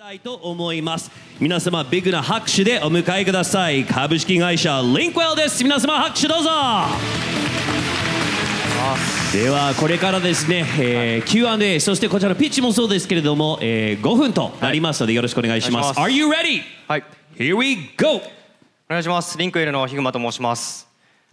たいと思います皆様ビッグな拍手でお迎えください株式会社リンクウェルです皆様拍手どうぞではこれからですね、えー、Q&A そしてこちらのピッチもそうですけれども、えー、5分となりますのでよろしくお願いします,、Are you ready? はい Here we go! お願いしますリンクウェルのヒグマと申します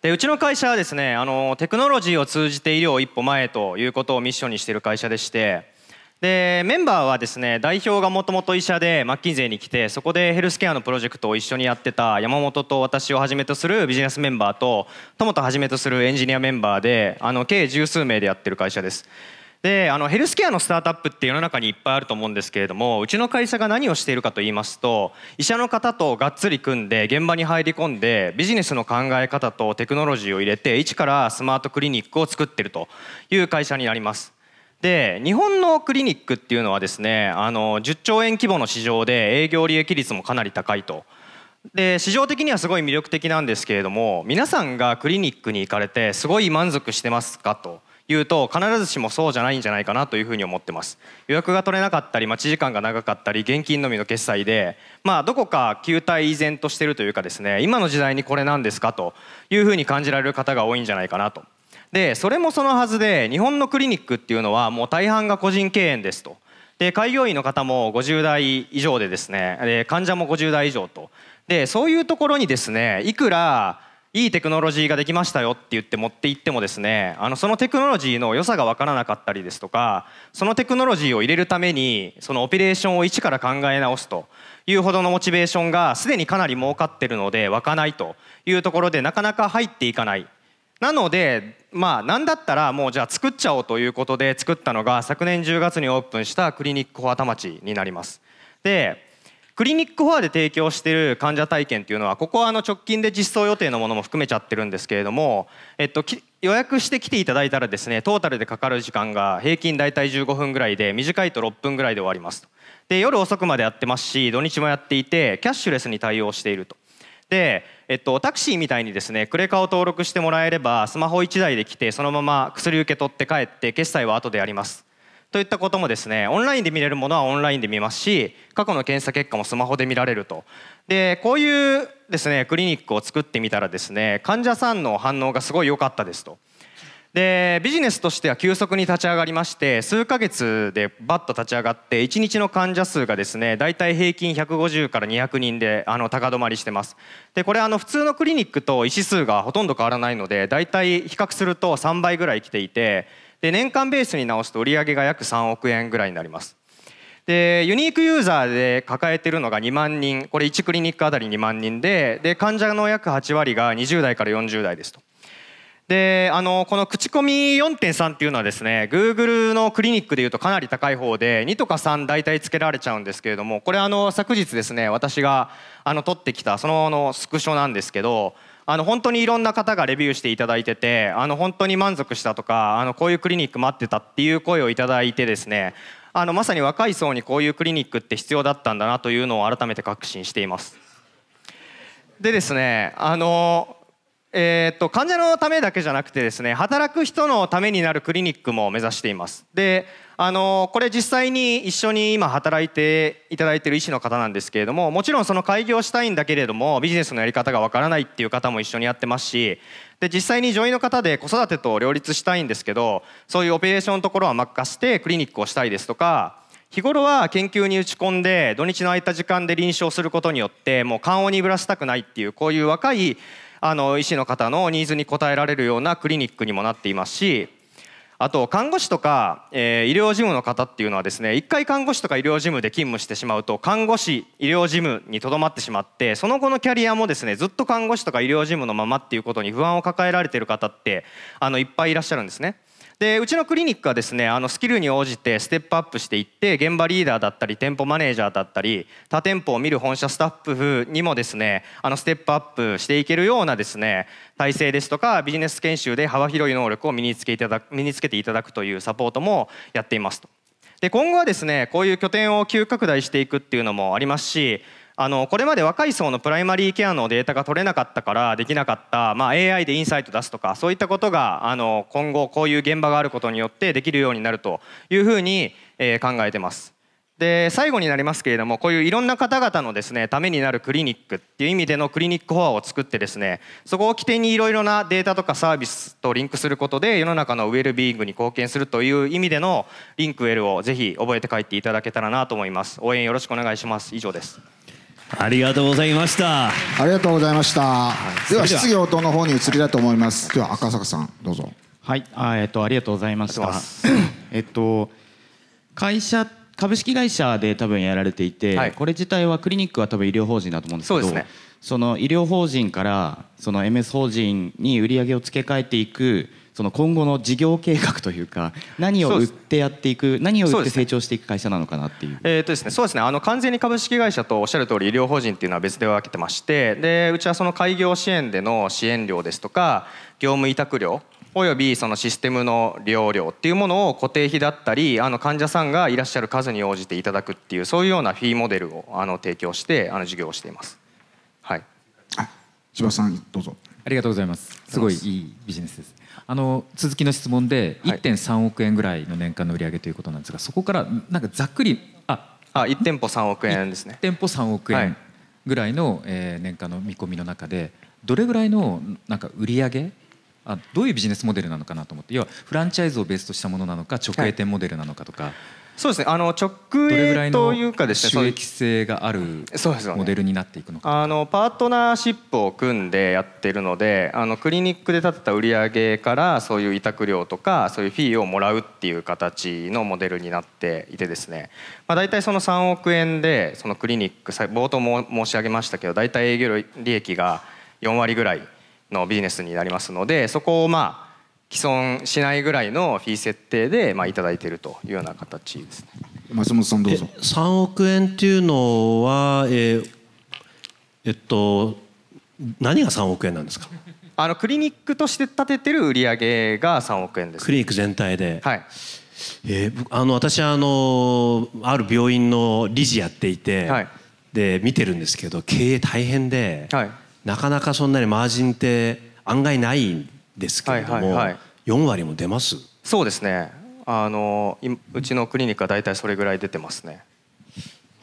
でうちの会社はですねあのテクノロジーを通じて医療を一歩前ということをミッションにしている会社でしてでメンバーはですね代表がもともと医者でマッキンゼーに来てそこでヘルスケアのプロジェクトを一緒にやってた山本と私をはじめとするビジネスメンバーと友とはじめとするエンジニアメンバーであの計十数名でやってる会社です。であのヘルスケアのスタートアップって世の中にいっぱいあると思うんですけれどもうちの会社が何をしているかと言いますと医者の方とがっつり組んで現場に入り込んでビジネスの考え方とテクノロジーを入れて一からスマートクリニックを作ってるという会社になります。で日本のクリニックっていうのはですねあの10兆円規模の市場で営業利益率もかなり高いと。で市場的にはすごい魅力的なんですけれども皆さんがクリニックに行かれてすごい満足してますかというと必ずしもそうじゃないんじゃないかなというふうに思ってます予約が取れなかったり待ち時間が長かったり現金のみの決済でまあどこか球体依然としてるというかですね今の時代にこれなんですかというふうに感じられる方が多いんじゃないかなとでそれもそのはずで日本のクリニックっていうのはもう大半が個人経営ですと。で開業医の方も50代以上でですねで患者も50代以上とでそういうところにですねいくらいいテクノロジーができましたよって言って持って行ってもですねあのそのテクノロジーの良さが分からなかったりですとかそのテクノロジーを入れるためにそのオペレーションを一から考え直すというほどのモチベーションがすでにかなり儲かってるので湧かないというところでなかなか入っていかないなのでまあ何だったらもうじゃあ作っちゃおうということで作ったのが昨年10月にオープンしたクリニックフォア田町になります。でクリニックフォアで提供している患者体験っていうのはここはあの直近で実装予定のものも含めちゃってるんですけれども、えっと、予約して来ていただいたらですねトータルでかかる時間が平均大体15分ぐらいで短いと6分ぐらいで終わりますとで夜遅くまでやってますし土日もやっていてキャッシュレスに対応しているとで、えっと、タクシーみたいにですねクレカを登録してもらえればスマホ1台で来てそのまま薬受け取って帰って決済は後でやりますといったこともですねオンラインで見れるものはオンラインで見ますし過去の検査結果もスマホで見られるとでこういうですねクリニックを作ってみたらですね患者さんの反応がすごい良かったですとでビジネスとしては急速に立ち上がりまして数ヶ月でバッと立ち上がって1日の患者数がですね大体平均150から200人であの高止まりしてますでこれあの普通のクリニックと医師数がほとんど変わらないので大体比較すると3倍ぐらい来ていてで年間ベースに直すと売上が約3億円ぐらいになりますでユニークユーザーで抱えてるのが2万人これ1クリニックあたり2万人でで患者の約8割が20代から40代ですと。であのこの口コミ4.3っていうのはですねグーグルのクリニックでいうとかなり高い方で2とか3大体つけられちゃうんですけれどもこれあの昨日ですね私があの撮ってきたそののスクショなんですけどあの本当にいろんな方がレビューしていただいててあの本当に満足したとかあのこういうクリニック待ってたっていう声をいただいてですねあのまさに若い層にこういうクリニックって必要だったんだなというのを改めて確信しています。でですねあのえー、っと患者のためだけじゃなくてですね働く人のためになるクリニックも目指していますであのこれ実際に一緒に今働いていただいてる医師の方なんですけれどももちろんその開業したいんだけれどもビジネスのやり方がわからないっていう方も一緒にやってますしで実際に女医の方で子育てと両立したいんですけどそういうオペレーションのところは任せてクリニックをしたいですとか日頃は研究に打ち込んで土日の空いた時間で臨床することによってもう緩をにぶらしたくないっていうこういう若いあの医師の方のニーズに応えられるようなクリニックにもなっていますしあと看護師とか、えー、医療事務の方っていうのはですね一回看護師とか医療事務で勤務してしまうと看護師医療事務にとどまってしまってその後のキャリアもですねずっと看護師とか医療事務のままっていうことに不安を抱えられてる方ってあのいっぱいいらっしゃるんですね。でうちのクリニックはですねあのスキルに応じてステップアップしていって現場リーダーだったり店舗マネージャーだったり他店舗を見る本社スタッフにもですねあのステップアップしていけるようなですね体制ですとかビジネス研修で幅広い能力を身につけいただ身につけていただくというサポートもやっていますと。で今後はですねこういう拠点を急拡大していくっていうのもありますしあのこれまで若い層のプライマリーケアのデータが取れなかったからできなかった、まあ、AI でインサイト出すとかそういったことがあの今後こういう現場があることによってできるようになるというふうに、えー、考えてます。で最後になりますけれどもこういういろんな方々のですねためになるクリニックっていう意味でのクリニックフォアを作ってですねそこを起点にいろいろなデータとかサービスとリンクすることで世の中のウェルビーイングに貢献するという意味でのリンクウェルをぜひ覚えて帰っていただけたらなと思います応援よろしくお願いします以上ですありがとうございましたありがとうございました、はい、では質疑応答の方に移りだと思いますでは赤坂さんどうぞはいあ,、えっと、ありがとうございましたえっと会社株式会社で多分やられていて、はい、これ自体はクリニックは多分医療法人だと思うんですけど、ね、その医療法人からその MS 法人に売り上げを付け替えていくその今後の事業計画というか何を売ってやっていく何を売って成長していく会社なのかなっていう。えっとですね、そうですねあの完全に株式会社とおっしゃる通り医療法人っていうのは別で分けてましてでうちはその開業支援での支援料ですとか業務委託料およびそのシステムの利用料っていうものを固定費だったりあの患者さんがいらっしゃる数に応じていただくっていうそういうようなフィーモデルをあの提供してあの事業をしています。はい、千葉さんどうぞありがとうございますすごいいいビジネスですあの続きの質問で、1.3億円ぐらいの年間の売り上げということなんですがそこからなんかざっくりああ1店舗3億円ですね店舗3億円ぐらいの、えー、年間の見込みの中でどれぐらいのなんか売り上げあどういうビジネスモデルなのかなと思って要はフランチャイズをベースとしたものなのか直営店モデルなのかとか、はいそうですねあの直営というかですね収益性があるモデルになっていくのか、ね、あのパートナーシップを組んでやってるのであのクリニックで立てた売り上げからそういう委託料とかそういうフィーをもらうっていう形のモデルになっていてですね、まあ、大体その3億円でそのクリニック冒頭も申し上げましたけど大体営業利益が4割ぐらいのビジネスになりますのでそこをまあ既存しないぐらいのフィー設定で、まあ、いただいているというような形ですね。松本さんどうぞ。三億円っていうのは、ええっと何が三億円なんですか。あのクリニックとして立ててる売上が三億円です、ね。クリニック全体で。はい。えー、あの私はあのある病院の理事やっていて、はい、で見てるんですけど経営大変で、はい、なかなかそんなにマージンって案外ないんですけれども、4割も出ますそうですねあのうちのクリニックは大体それぐらい出てますね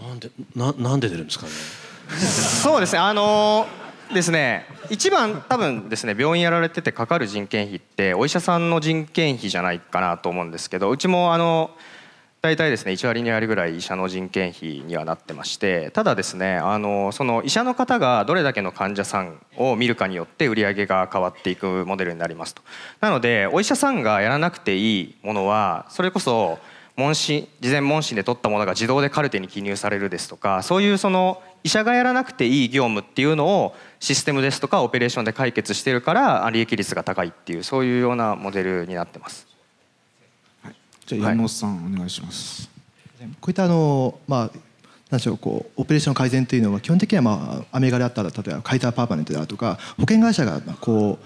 なんでななんで出るんですかね そうですねあのですね一番多分ですね病院やられててかかる人件費ってお医者さんの人件費じゃないかなと思うんですけどうちもあの大体ですね1割2割ぐらい医者の人件費にはなってましてただですねあのその医者の方がどれだけの患者さんを見るかによって売り上げが変わっていくモデルになりますとなのでお医者さんがやらなくていいものはそれこそ問診事前問診で取ったものが自動でカルテに記入されるですとかそういうその医者がやらなくていい業務っていうのをシステムですとかオペレーションで解決してるから利益率が高いっていうそういうようなモデルになってます。じゃあ山本さん、お願いします。こういったあの、まあ何でしょうこうオペレーション改善というのは基本的には、まあ、アメリカであったら例えばカイターパーパネントであるとか保険会社がこ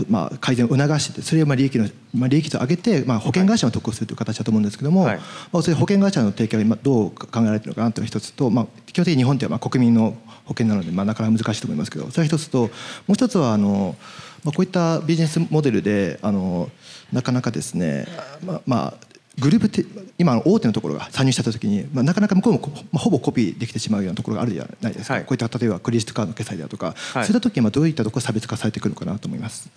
う、まあ、改善を促してそれをまあ利益の、まあ、利益と上げて、まあ、保険会社を得をするという形だと思うんですけども、はい、まあ、それ保険会社の提供が今どう考えられているのかなという一つと、まあ、基本的に日本ではまあ国民の保険なので、まあ、なかなか難しいと思いますけどそれは一つともう一つはあの、まあ、こういったビジネスモデルであのなかなかですね、まあまあグループって今大手のところが参入したときに、まあ、なかなか向こうも、まあ、ほぼコピーできてしまうようなところがあるじゃないですか、はい、こういった例えばクレジットカードの決済だとか、はい、そういったきにどういったところ差別化されてくるのかなと思います。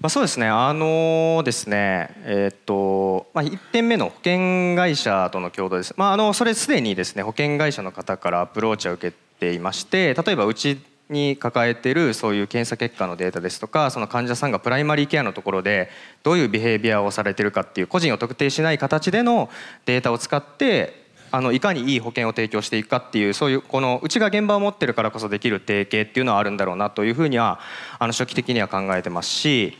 まあ、そうですね、あのですね、えー、っとまあ、1点目の保険会社との共同です、まあ、あのそれすでにですね保険会社の方からアプローチを受けていまして、例えばうちに抱えてるそういう検査結果のデータですとかその患者さんがプライマリーケアのところでどういうビヘイビアをされてるかっていう個人を特定しない形でのデータを使ってあのいかにいい保険を提供していくかっていうそういうこのうちが現場を持ってるからこそできる提携っていうのはあるんだろうなというふうにはあの初期的には考えてますし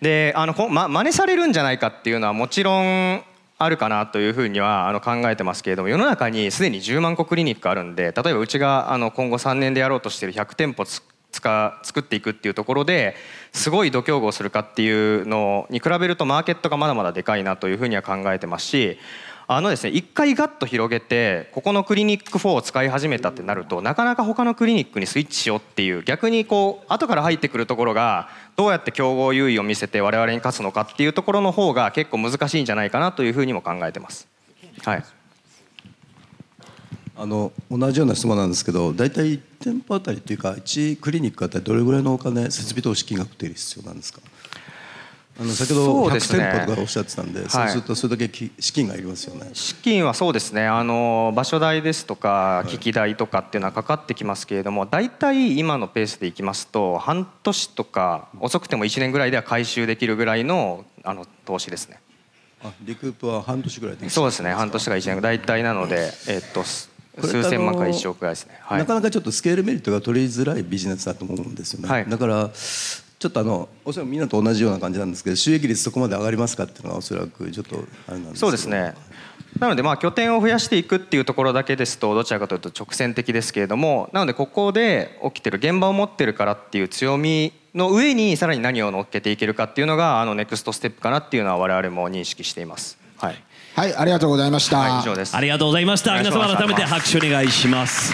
であのま真似されるんじゃないかっていうのはもちろんあるかなというふうにはあの考えてますけれども世の中にすでに10万個クリニックあるんで例えばうちがあの今後3年でやろうとしてる100店舗作っていくっていうところですごい度胸をするかっていうのに比べるとマーケットがまだまだでかいなというふうには考えてますしあのですね一回ガッと広げてここのクリニック4を使い始めたってなるとなかなか他のクリニックにスイッチしようっていう逆にこう後から入ってくるところがどうやって競合優位を見せて我々に勝つのかっていうところの方が結構難しいんじゃないかなというふうにも考えてます。はいあの同じような質問なんですけど大体1店舗あたりというか1クリニックあたりどれぐらいのお金設備投資金額っていう必要なんですかあの先ほど100店舗とかおっしゃってたんで、ね、そうするとそれだけ資金がいりますよね、資金はそうですねあの場所代ですとか機器代とかっていうのはかかってきますけれども、はい、大体今のペースでいきますと半年とか遅くても1年ぐらいでは回収できるぐらいのあの投資ですねあリクープは半年ぐらいでそうですね半年か1年大体なので、えー、っと数千万か1億ぐらいですね、はい、なかなかちょっとスケールメリットが取りづらいビジネスだと思うんですよね、はい、だからちょっとあのおそらくみんなと同じような感じなんですけど収益率そこまで上がりますかっていうのはおそらくちょっとあれなんですそうですねなのでまあ拠点を増やしていくっていうところだけですとどちらかというと直線的ですけれどもなのでここで起きてる現場を持ってるからっていう強みの上にさらに何を乗っけていけるかっていうのがあのネクストステップかなっていうのは我々も認識しています。はい、はいありがとうございました、はい、以上ですありがとうございました皆様改めて拍手お願いします